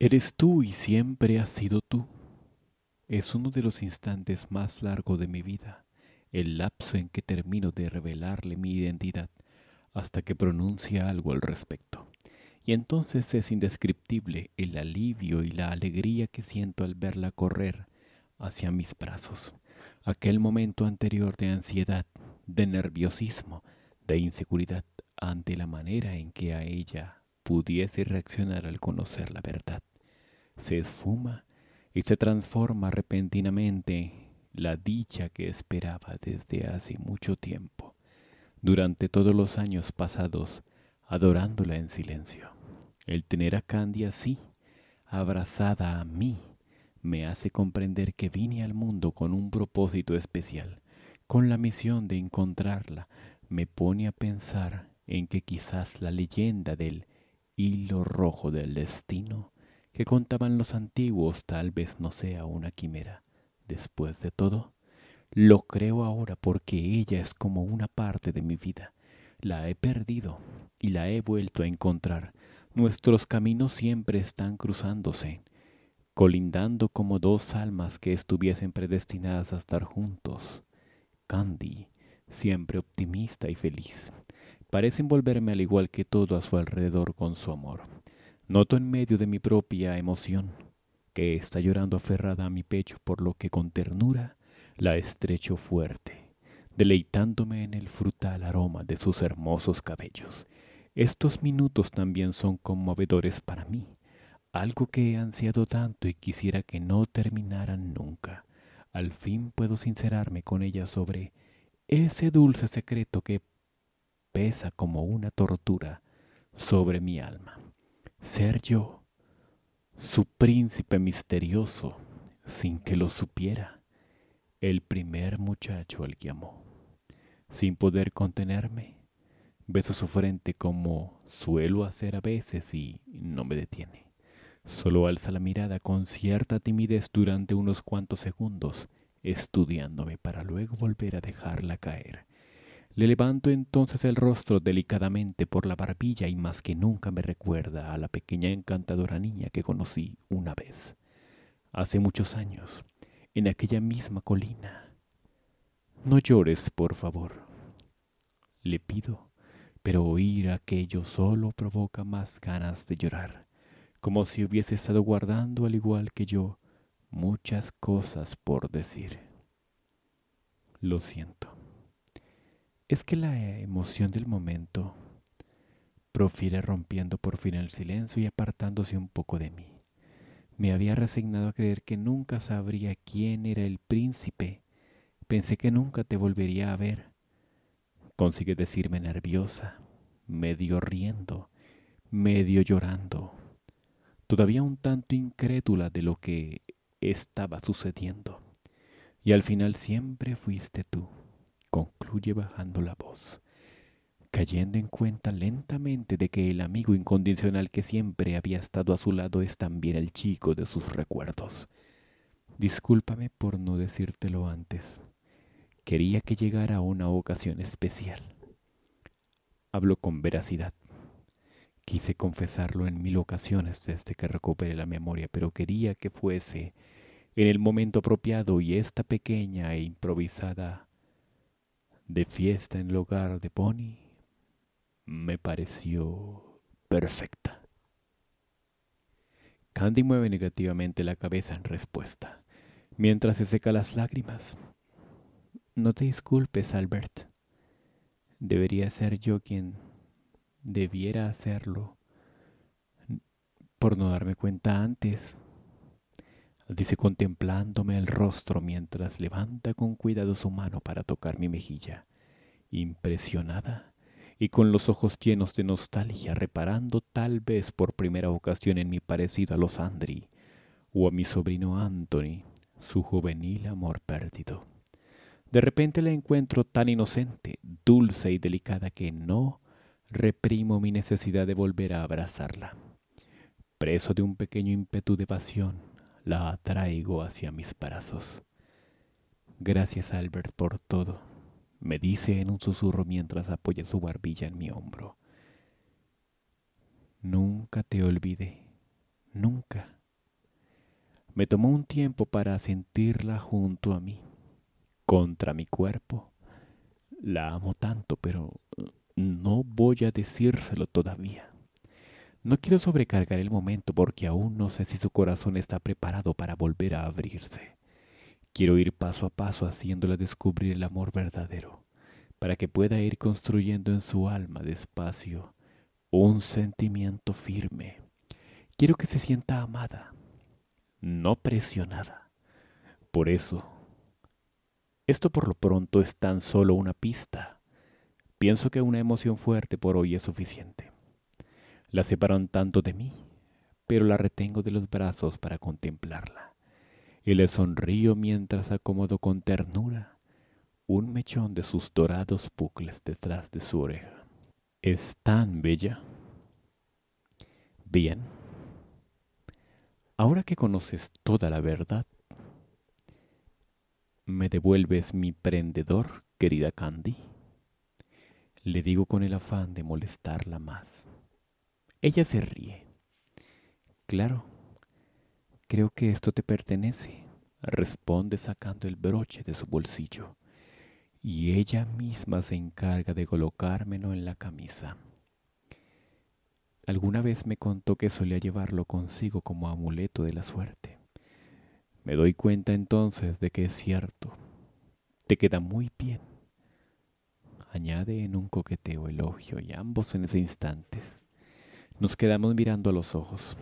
Eres tú y siempre has sido tú. Es uno de los instantes más largos de mi vida, el lapso en que termino de revelarle mi identidad hasta que pronuncia algo al respecto. Y entonces es indescriptible el alivio y la alegría que siento al verla correr hacia mis brazos. Aquel momento anterior de ansiedad, de nerviosismo, de inseguridad ante la manera en que a ella pudiese reaccionar al conocer la verdad. Se esfuma y se transforma repentinamente la dicha que esperaba desde hace mucho tiempo, durante todos los años pasados, adorándola en silencio. El tener a Candy así, abrazada a mí, me hace comprender que vine al mundo con un propósito especial, con la misión de encontrarla, me pone a pensar en que quizás la leyenda del hilo rojo del destino que contaban los antiguos tal vez no sea una quimera. Después de todo, lo creo ahora porque ella es como una parte de mi vida. La he perdido y la he vuelto a encontrar. Nuestros caminos siempre están cruzándose, colindando como dos almas que estuviesen predestinadas a estar juntos. Candy, siempre optimista y feliz parece envolverme al igual que todo a su alrededor con su amor. Noto en medio de mi propia emoción que está llorando aferrada a mi pecho, por lo que con ternura la estrecho fuerte, deleitándome en el frutal aroma de sus hermosos cabellos. Estos minutos también son conmovedores para mí, algo que he ansiado tanto y quisiera que no terminaran nunca. Al fin puedo sincerarme con ella sobre ese dulce secreto que pesa como una tortura sobre mi alma. Ser yo, su príncipe misterioso, sin que lo supiera, el primer muchacho al que amó. Sin poder contenerme, beso su frente como suelo hacer a veces y no me detiene. Solo alza la mirada con cierta timidez durante unos cuantos segundos, estudiándome para luego volver a dejarla caer le levanto entonces el rostro delicadamente por la barbilla y más que nunca me recuerda a la pequeña encantadora niña que conocí una vez, hace muchos años, en aquella misma colina. No llores, por favor. Le pido, pero oír aquello solo provoca más ganas de llorar, como si hubiese estado guardando, al igual que yo, muchas cosas por decir. Lo siento. Es que la emoción del momento profiere rompiendo por fin el silencio y apartándose un poco de mí. Me había resignado a creer que nunca sabría quién era el príncipe. Pensé que nunca te volvería a ver. Consigue decirme nerviosa, medio riendo, medio llorando, todavía un tanto incrédula de lo que estaba sucediendo. Y al final siempre fuiste tú concluye bajando la voz, cayendo en cuenta lentamente de que el amigo incondicional que siempre había estado a su lado es también el chico de sus recuerdos. Discúlpame por no decírtelo antes. Quería que llegara una ocasión especial. Hablo con veracidad. Quise confesarlo en mil ocasiones desde que recuperé la memoria, pero quería que fuese en el momento apropiado y esta pequeña e improvisada de fiesta en lugar hogar de Pony, me pareció perfecta. Candy mueve negativamente la cabeza en respuesta, mientras se seca las lágrimas. No te disculpes, Albert. Debería ser yo quien debiera hacerlo por no darme cuenta antes dice contemplándome el rostro mientras levanta con cuidado su mano para tocar mi mejilla, impresionada y con los ojos llenos de nostalgia reparando tal vez por primera ocasión en mi parecido a los Andri o a mi sobrino Anthony, su juvenil amor perdido. De repente la encuentro tan inocente, dulce y delicada que no reprimo mi necesidad de volver a abrazarla. Preso de un pequeño ímpetu de pasión, la atraigo hacia mis brazos. Gracias Albert por todo, me dice en un susurro mientras apoya su barbilla en mi hombro. Nunca te olvidé, nunca. Me tomó un tiempo para sentirla junto a mí, contra mi cuerpo. La amo tanto, pero no voy a decírselo todavía. No quiero sobrecargar el momento porque aún no sé si su corazón está preparado para volver a abrirse. Quiero ir paso a paso haciéndola descubrir el amor verdadero, para que pueda ir construyendo en su alma despacio un sentimiento firme. Quiero que se sienta amada, no presionada. Por eso, esto por lo pronto es tan solo una pista. Pienso que una emoción fuerte por hoy es suficiente. La separan tanto de mí, pero la retengo de los brazos para contemplarla. Y le sonrío mientras acomodo con ternura un mechón de sus dorados bucles detrás de su oreja. Es tan bella. Bien. Ahora que conoces toda la verdad, me devuelves mi prendedor, querida Candy. Le digo con el afán de molestarla más. Ella se ríe. Claro, creo que esto te pertenece, responde sacando el broche de su bolsillo. Y ella misma se encarga de colocármelo en la camisa. Alguna vez me contó que solía llevarlo consigo como amuleto de la suerte. Me doy cuenta entonces de que es cierto. Te queda muy bien. Añade en un coqueteo elogio y ambos en ese instante... Nos quedamos mirando a los ojos,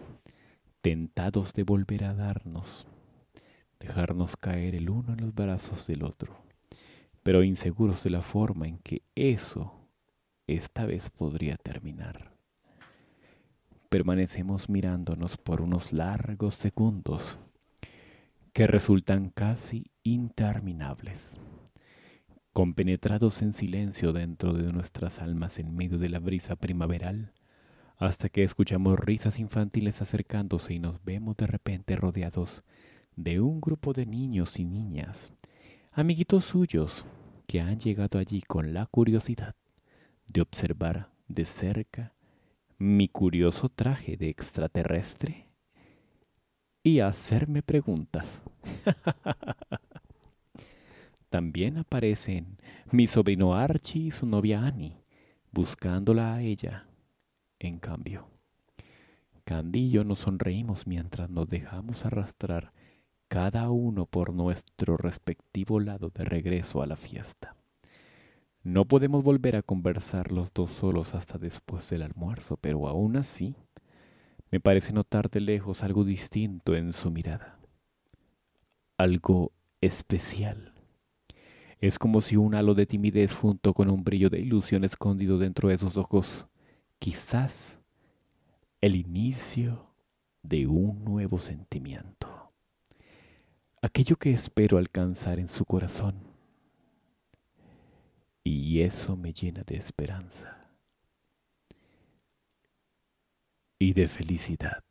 tentados de volver a darnos, dejarnos caer el uno en los brazos del otro, pero inseguros de la forma en que eso esta vez podría terminar. Permanecemos mirándonos por unos largos segundos que resultan casi interminables, compenetrados en silencio dentro de nuestras almas en medio de la brisa primaveral hasta que escuchamos risas infantiles acercándose y nos vemos de repente rodeados de un grupo de niños y niñas, amiguitos suyos que han llegado allí con la curiosidad de observar de cerca mi curioso traje de extraterrestre y hacerme preguntas. También aparecen mi sobrino Archie y su novia Annie, buscándola a ella en cambio. Candy y yo nos sonreímos mientras nos dejamos arrastrar cada uno por nuestro respectivo lado de regreso a la fiesta. No podemos volver a conversar los dos solos hasta después del almuerzo, pero aún así me parece notar de lejos algo distinto en su mirada. Algo especial. Es como si un halo de timidez junto con un brillo de ilusión escondido dentro de sus ojos quizás el inicio de un nuevo sentimiento. Aquello que espero alcanzar en su corazón. Y eso me llena de esperanza y de felicidad.